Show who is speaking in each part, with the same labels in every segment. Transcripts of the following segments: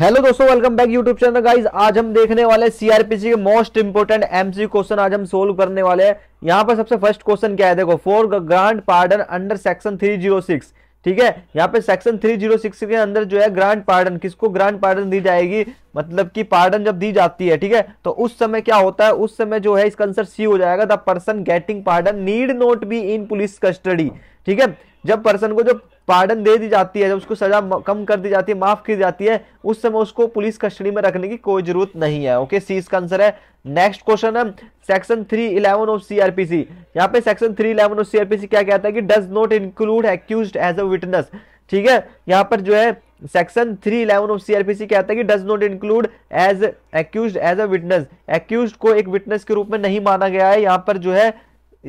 Speaker 1: hello दोस्तों welcome back YouTube channel guys आज हम देखने वाले सीआरपीसी के मोस्ट इंपोर्टेंट एमसी क्वेश्चन आज हम सोल्व करने वाले हैं यहाँ पर सबसे फर्स्ट क्वेश्चन क्या है देखो four grant pardon under section 306 ठीक है यहाँ पे सेक्शन 306 के अंदर जो है ग्रांड पार्डन किसको ग्रांड पार्डन दी जाएगी मतलब कि पार्डन जब दी जाती है ठीक है तो उस समय क्या होता है उस समय जो है इसका आंसर सी हो जाएगा the person getting pardon need not be in police custody ठीक है जब पर्सन को जब पार्डन दे दी जाती है जब उसको सजा कम कर दी जाती है माफ की जाती है उस समय उसको पुलिस कस्टडी में रखने की कोई जरूरत नहीं है ओके सी इसका आंसर है नेक्स्ट क्वेश्चन है section three eleven of CRPC यहाँ पे section three eleven of CRPC क्या कहता है कि does not include accused as a witness ठीक है यहाँ पर जो है section three eleven of CRPC क्या है कि does not include as accused as a witness accused को एक विटनेस के रूप में नहीं माना गया है यहां पर जो है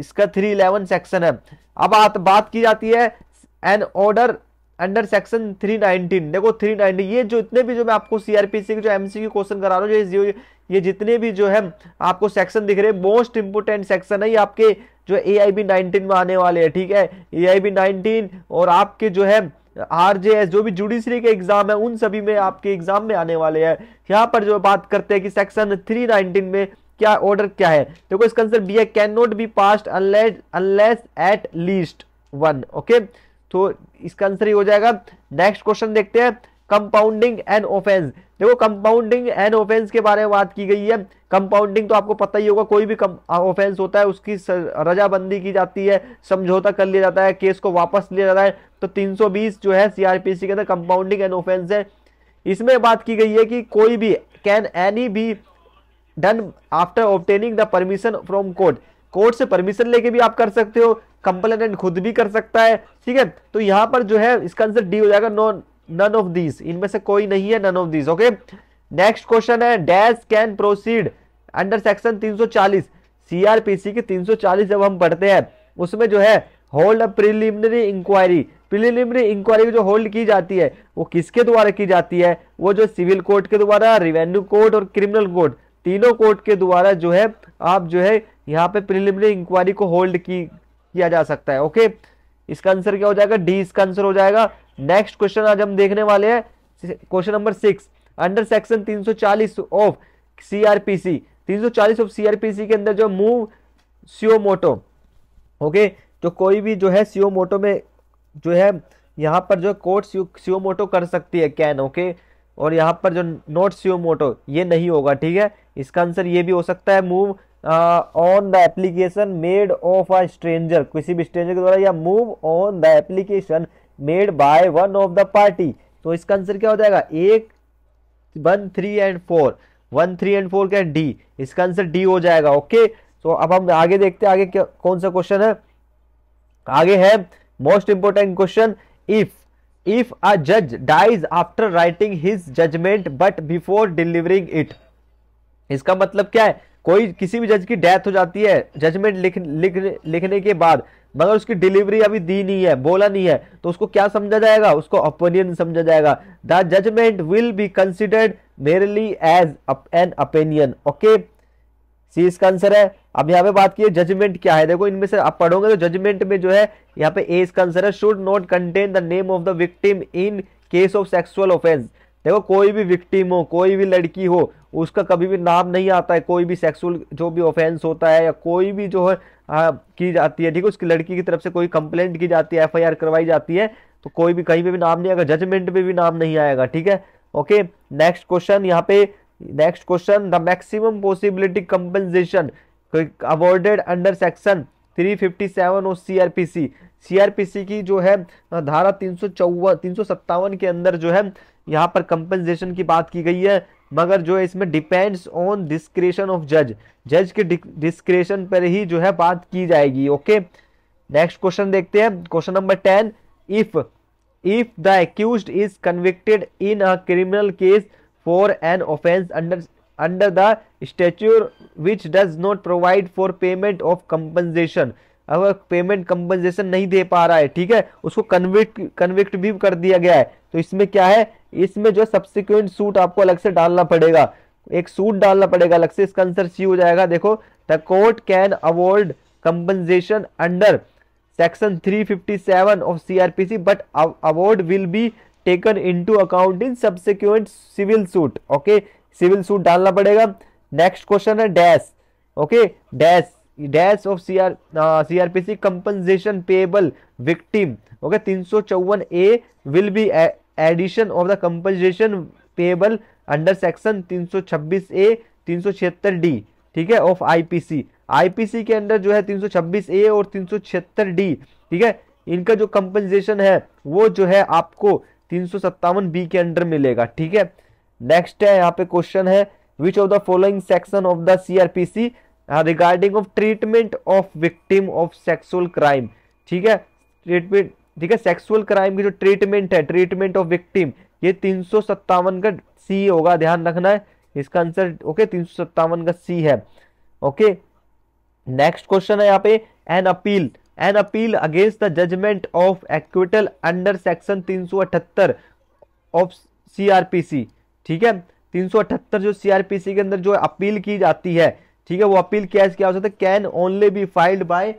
Speaker 1: इसका थ्री इलेवन सेक्शन है अब आत, बात की जाती है एन ऑर्डर अंडर सेक्शन 319 देखो 319 ये जो इतने भी जो मैं आपको सीआरपीसी के जो एमसीक्यू क्वेश्चन करा रहा हूँ जो ये जितने भी जो है आपको सेक्शन दिख रहे मोस्ट इंपोर्टेंट सेक्शन है ये आपके जो ए आई बी नाइनटीन में आने वाले हैं ठीक है ए आई बी नाइनटीन और आपके जो है आरजेएस जो भी जुडिशरी के एग्जाम है उन सभी में आपके एग्जाम में आने वाले हैं यहाँ पर जो बात करते हैं कि सेक्शन 319 में क्या ऑर्डर क्या है देखो इसका आंसर बी है can not be passed unless unless at least one okay तो इसका आंसर ही हो जाएगा नेक्स्ट क्वेश्चन देखते हैं कंपाउंडिंग एन ऑफेंस देखो कंपाउंडिंग एन ऑफेंस के बारे में बात की गई है कंपाउंडिंग तो आपको पता ही होगा कोई भी ऑफेंस होता है उसकी रजाबंदी की जाती है समझौता कर लिया जाता है केस को वापस लिया जाता है तो 320 जो है सीआरपीसी के अंदर कंपाउंडिंग एन ऑफेंस है इसमें बात की गई है कि कोई भी can any be done after obtaining the permission from court court से परमिशन लेके भी आप कर सकते हो कंप्लेनेंट खुद भी कर सकता है ठीक है तो यहाँ पर जो है इसका आंसर डी हो जाएगा नॉन नन ऑफ दीज इनमें से कोई नहीं है none of these okay next question है dash can proceed under section 340 CRPC के 340 जब हम पढ़ते हैं उसमें जो है hold a preliminary inquiry preliminary inquiry जो होल्ड की जाती है वो किसके द्वारा की जाती है वो जो सिविल कोर्ट के द्वारा रिवेन्यू कोर्ट और क्रिमिनल कोर्ट तीनों कोर्ट के द्वारा जो है आप जो है यहाँ पे प्रिलिमिनरी इंक्वायरी को होल्ड की किया जा सकता है ओके इसका आंसर क्या हो जाएगा डी इसका आंसर हो जाएगा नेक्स्ट क्वेश्चन आज हम देखने वाले हैं question number six under section 340 of CRPC 340 of CRPC के अंदर जो मूव सीओ मोटो ओके तो कोई भी जो है सीओ मोटो में जो है यहाँ पर जो कोर्ट सीओ मोटो कर सकती है कैन ओके और यहाँ पर जो नोट सीओ मोटो ये नहीं होगा ठीक है इसका आंसर ये भी हो सकता है move on the application made of a stranger किसी भी स्ट्रेंजर के द्वारा या move on the application made by one of the party तो इसका आंसर क्या हो जाएगा एक one three and four one three and four क्या डी इसका आंसर डी हो जाएगा ओके तो अब हम आगे देखते हैं आगे क्या कौन सा क्वेश्चन है आगे है most important question if if a जज dies after writing his judgement but before delivering it इसका मतलब क्या है कोई किसी भी जज की डेथ हो जाती है जजमेंट लिख, लिख, लिखने के बाद मगर उसकी डिलीवरी अभी दी नहीं है बोला नहीं है तो उसको क्या समझा जाएगा उसको ओपिनियन समझा जाएगा the judgement will be considered merely as an opinion okay C इसका आंसर है अब यहाँ पे बात की जजमेंट क्या है देखो इनमें से आप पढ़ोगे तो जजमेंट में जो है यहाँ पे ए इसका आंसर है should not contain the name of the victim in case of sexual offence देखो कोई भी विक्टिम हो कोई भी लड़की हो उसका कभी भी नाम नहीं आता है कोई भी सेक्सुअल जो भी ऑफेंस होता है या कोई भी जो है आ, की जाती है ठीक है उसकी लड़की की तरफ से कोई कंप्लेंट की जाती है एफआईआर करवाई जाती है तो कोई भी कहीं पे भी नाम नहीं आएगा जजमेंट में भी नाम नहीं आएगा ठीक है ओके नेक्स्ट क्वेश्चन यहाँ पे next question the maximum possibility compensation awarded under section 357 और पी सी की जो है धारा तीन सौ चौवन तीन सौ सत्तावन के अंदर जो है यहाँ पर कंपनसेशन की बात की गई है मगर जो है इसमें डिपेंड्स ऑन डिस्क्रिशन ऑफ जज जज के डिस्क्रिशन पर ही जो है बात की जाएगी ओके नेक्स्ट क्वेश्चन देखते हैं question number ten if if the accused is convicted in a criminal case for an offence under under the statute which does not provide for payment of compensation अगर payment compensation नहीं दे पा रहा है ठीक है उसको कन्विक्ट कन्विक्ट भी कर दिया गया है तो इसमें क्या है इसमें जो सब्सिक्वेंट सूट आपको अलग से डालना पड़ेगा एक सूट डालना पड़ेगा अलग से इसका आंसर सी हो जाएगा देखो the court can award compensation under section 357 of CRPC but award will be taken into account in subsequent civil suit okay civil suit डालना पड़ेगा नेक्स्ट क्वेश्चन है dash okay dash dash of C R C R P C compensation payable victim okay तीन सौ चौवन A will be addition of the compensation payable under section तीन सौ छब्बीस ए तीन सौ छिहत्तर डी ठीक है ऑफ आईपीसी आईपीसी के अंडर जो है तीन सौ छब्बीस ए और तीन सौ छिहत्तर डी ठीक है इनका जो कंपनसेशन है वो जो है आपको तीन सौ सत्तावन बी के अंडर मिलेगा ठीक है नेक्स्ट है यहाँ पे क्वेश्चन है which of the following section of the C R P C regarding of treatment of victim of sexual crime ठीक है ट्रीटमेंट ठीक है सेक्सुअल क्राइम की जो ट्रीटमेंट है ट्रीटमेंट ऑफ विक्टिम ये तीन का सी होगा ध्यान रखना है इसका आंसर ओके तीन का सी है ओके नेक्स्ट क्वेश्चन है यहाँ पे an appeal an appeal against the judgement of acquittal under section 378 of CRPC ठीक है 378 जो सीआरपीसी के अंदर जो अपील की जाती है ठीक है वो अपील क्या क्या हो सकता है can only be filed by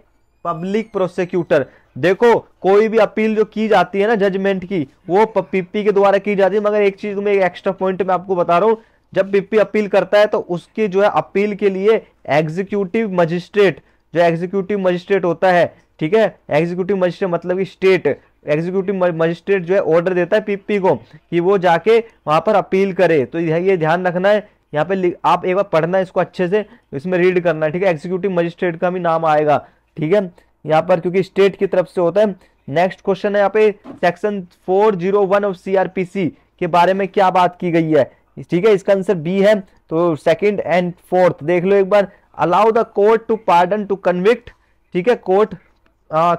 Speaker 1: public prosecutor देखो कोई भी अपील जो की जाती है ना जजमेंट की वो पीपी के द्वारा की जाती है मगर एक चीज में एक एक्स्ट्रा पॉइंट मैं आपको बता रहा हूँ जब पीपी अपील करता है तो उसकी जो है अपील के लिए एग्जीक्यूटिव मजिस्ट्रेट जो एग्जीक्यूटिव मजिस्ट्रेट होता है ठीक है एग्जीक्यूटिव मजिस्ट्रेट मतलब कि स्टेट एग्जीक्यूटिव मजिस्ट्रेट जो है ऑर्डर देता है पीपी को कि वो जाके वहां पर अपील करे तो यह ये ध्यान रखना है यहाँ पे आप एक बार पढ़ना इसको अच्छे से इसमें रीड करना ठीक है एग्जीक्यूटिव मजिस्ट्रेट का भी नाम आएगा ठीक है यहाँ पर क्योंकि स्टेट की तरफ से होता है नेक्स्ट क्वेश्चन है यहाँ पे सेक्शन 401 ऑफ सीआरपीसी के बारे में क्या बात की गई है ठीक है इसका आंसर बी है तो सेकंड एंड फोर्थ देख लो एक बार allow the court to pardon to convict ठीक है कोर्ट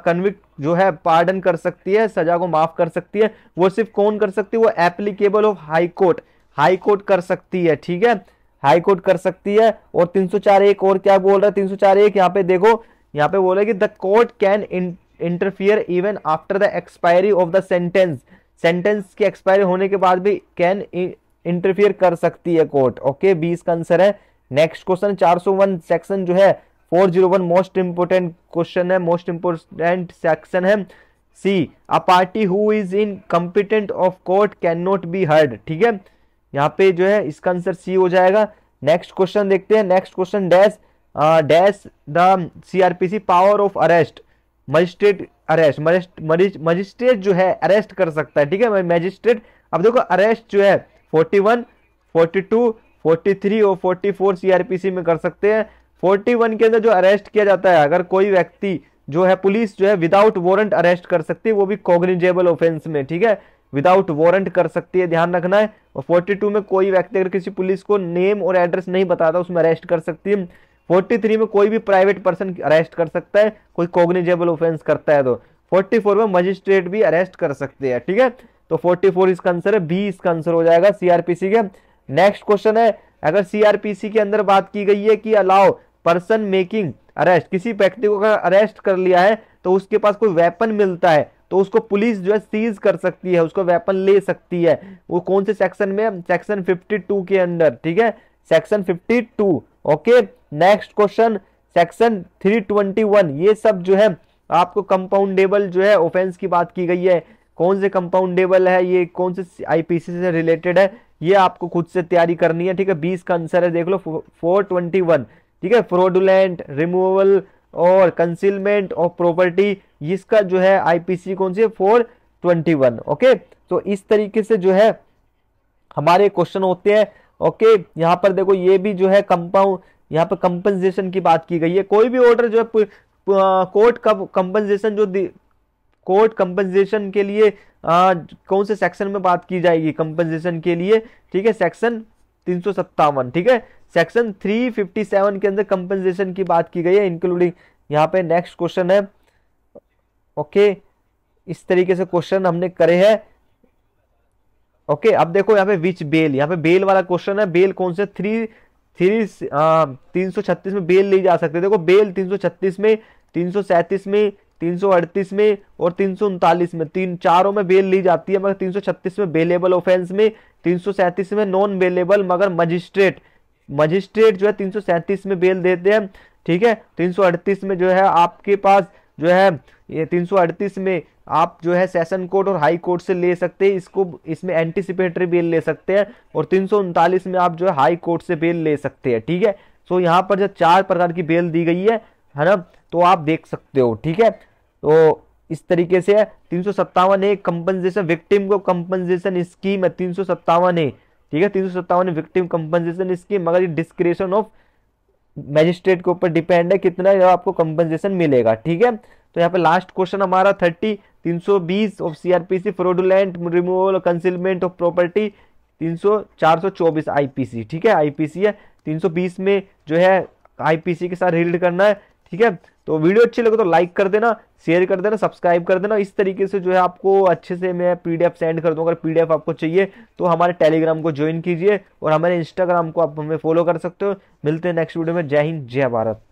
Speaker 1: कन्विक्ट जो है पार्डन कर सकती है सजा को माफ कर सकती है वो सिर्फ कौन कर सकती है वो applicable of high court high court कर सकती है ठीक है हाई कोर्ट कर सकती है और 304 एक और क्या बोल रहा है 304 एक यहाँ पे देखो यहाँ पे बोल रहे है कि the court can interfere even after the expiry of the sentence sentence की एक्सपायरी होने के बाद भी कैन इंटरफियर कर सकती है कोर्ट ओके बीस का आंसर है नेक्स्ट क्वेश्चन 401 सेक्शन जो है 401 मोस्ट इंपोर्टेंट क्वेश्चन है मोस्ट इंपोर्टेंट सेक्शन है C a party who is incompetent of court can not be heard ठीक है यहाँ पे जो है इसका आंसर सी हो जाएगा नेक्स्ट क्वेश्चन देखते हैं next question dash dash the CRPC power of arrest magistrate arrest magistrate जो है अरेस्ट कर सकता है ठीक है मजिस्ट्रेट अब देखो अरेस्ट जो है 41, 42, 43 और 44 सीआरपीसी में कर सकते हैं 41 के अंदर जो अरेस्ट किया जाता है अगर कोई व्यक्ति जो है पुलिस जो है विदाउट वारंट अरेस्ट कर सकती है वो भी कॉग्निजेबल ऑफेंस में ठीक है विदाउट वारंट कर सकती है ध्यान रखना है और 42 में कोई व्यक्ति अगर किसी पुलिस को नेम और एड्रेस नहीं बताता उसमें अरेस्ट कर सकती है 43 में कोई भी प्राइवेट पर्सन अरेस्ट कर सकता है कोई कॉग्निजेबल ऑफेंस करता है तो 44 में मजिस्ट्रेट भी अरेस्ट कर सकते हैं ठीक है तो 44 इसका आंसर है बी इसका आंसर हो जाएगा सीआरपीसी के नेक्स्ट क्वेश्चन है अगर सीआरपीसी के अंदर बात की गई है कि अलाउ पर्सन मेकिंग अरेस्ट किसी व्यक्ति को अगर अरेस्ट कर लिया है तो उसके पास कोई वेपन मिलता है तो उसको पुलिस जो है सीज कर सकती है उसको वेपन ले सकती है वो कौन से सेक्शन में सेक्शन 52 के अंदर ठीक है section 52 okay next question section 321 ये सब जो है आपको कंपाउंडेबल जो है ऑफेंस की बात की गई है कौन से कंपाउंडेबल है ये कौन से आईपीसी से रिलेटेड है ये आपको खुद से तैयारी करनी है ठीक है बीस का आंसर है देख लो फोर ट्वेंटी वन ठीक है फ्रॉडुलेंट रिमूवल और कंसिलमेंट ऑफ प्रॉपर्टी इसका जो है आईपीसी कौन सी फोर ट्वेंटी वन ओके तो इस तरीके से जो है हमारे क्वेश्चन होते हैं ओके यहाँ पर देखो ये भी जो है कंपाउंड यहाँ पर कंपनसेशन की बात की गई है कोई भी ऑर्डर जो है कोर्ट कंपनसेशन जो कोर्ट कंपनसेशन के लिए आ, कौन से सेक्शन में बात की जाएगी कंपनसेशन के लिए ठीक है सेक्शन तीन ठीक है सेक्शन 357 के अंदर कंपनसेशन की बात की गई है इंक्लूडिंग यहाँ पे नेक्स्ट क्वेश्चन है ओके इस तरीके से क्वेश्चन हमने करे हैं ओके अब देखो यहाँ पे विच बेल यहाँ पे बेल वाला क्वेश्चन है बेल कौन से थ्री थ्री हाँ, तीन में बेल ली जा सकते देखो बेल तीन में तीन में 338 में और तीन में तीन चारों में बेल ली जाती है मगर 336 में बेलेबल ऑफेंस में तीन में नॉन बेलेबल मगर मजिस्ट्रेट मजिस्ट्रेट जो है तीन में बेल देते हैं ठीक है 338 में जो है आपके पास जो है ये 338 में आप जो है सेशन कोर्ट और हाई कोर्ट से ले सकते हैं इसको इसमें एंटीसिपेटरी बेल ले सकते हैं और तीन में आप जो है हाई कोर्ट से बेल ले सकते हैं ठीक है सो यहाँ पर जो चार प्रकार की बेल दी गई है है ना तो आप देख सकते हो ठीक है तो इस तरीके से तीन सौ सत्तावन ए कंपनसेशन विक्टिम को कंपनसेशन स्कीम है तीन सौ सत्तावन ए ठीक है तीन सौ सत्तावन विक्टिम कंपनसेशन स्कीम मगर ये डिस्क्रिप्शन ऑफ मैजिस्ट्रेट के ऊपर डिपेंड है कितना आपको कंपनसेशन मिलेगा ठीक है तो यहाँ पे लास्ट क्वेश्चन हमारा थर्टी तीन सौ बीस of CRPC fraudulent removal concealment of property तीन सौ चार सौ चौबीस आईपीसी ठीक है आईपीसी है तीन सौ बीस में जो है आईपीसी के साथ रिल्ड करना है ठीक है तो वीडियो अच्छी लगे तो लाइक कर देना शेयर कर देना सब्सक्राइब कर देना इस तरीके से जो है आपको अच्छे से मैं पीडीएफ सेंड कर दूँगा अगर पीडीएफ आपको चाहिए तो हमारे टेलीग्राम को ज्वाइन कीजिए और हमारे इंस्टाग्राम को आप हमें फॉलो कर सकते हो मिलते हैं नेक्स्ट वीडियो में जय हिंद जय भारत